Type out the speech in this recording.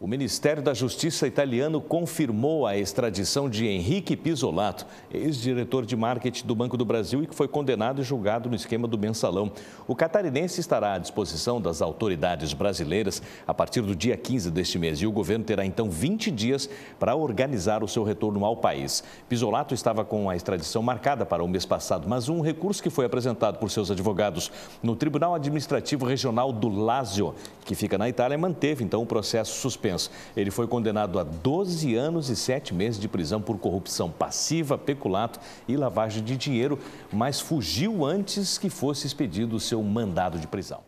O Ministério da Justiça italiano confirmou a extradição de Henrique Pisolato, ex-diretor de marketing do Banco do Brasil e que foi condenado e julgado no esquema do mensalão. O catarinense estará à disposição das autoridades brasileiras a partir do dia 15 deste mês e o governo terá então 20 dias para organizar o seu retorno ao país. Pisolato estava com a extradição marcada para o mês passado, mas um recurso que foi apresentado por seus advogados no Tribunal Administrativo Regional do Lazio que fica na Itália, manteve então o processo suspenso. Ele foi condenado a 12 anos e 7 meses de prisão por corrupção passiva, peculato e lavagem de dinheiro, mas fugiu antes que fosse expedido o seu mandado de prisão.